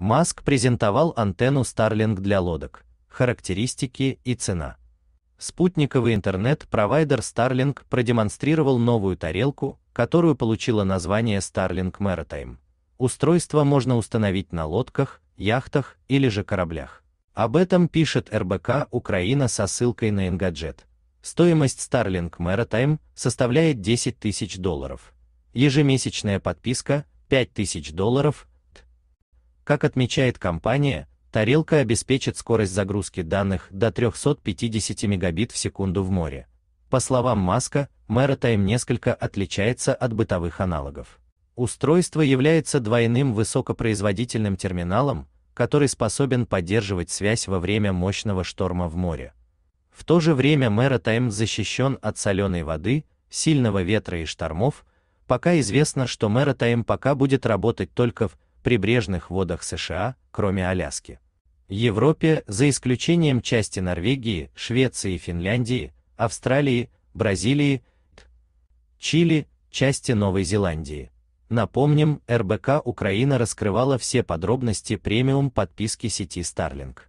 Маск презентовал антенну Starlink для лодок, характеристики и цена. Спутниковый интернет-провайдер Starlink продемонстрировал новую тарелку, которую получила название Starlink Maritime. Устройство можно установить на лодках, яхтах или же кораблях. Об этом пишет РБК Украина со ссылкой на Engadget. Стоимость Starlink Maritime составляет 10 тысяч долларов. Ежемесячная подписка – 5 тысяч долларов – как отмечает компания, тарелка обеспечит скорость загрузки данных до 350 мегабит в секунду в море. По словам Маска, Maritime несколько отличается от бытовых аналогов. Устройство является двойным высокопроизводительным терминалом, который способен поддерживать связь во время мощного шторма в море. В то же время Maritime защищен от соленой воды, сильного ветра и штормов, пока известно, что Maritime пока будет работать только в прибрежных водах США, кроме Аляски. Европе, за исключением части Норвегии, Швеции, Финляндии, Австралии, Бразилии, Чили, части Новой Зеландии. Напомним, РБК Украина раскрывала все подробности премиум подписки сети Starlink.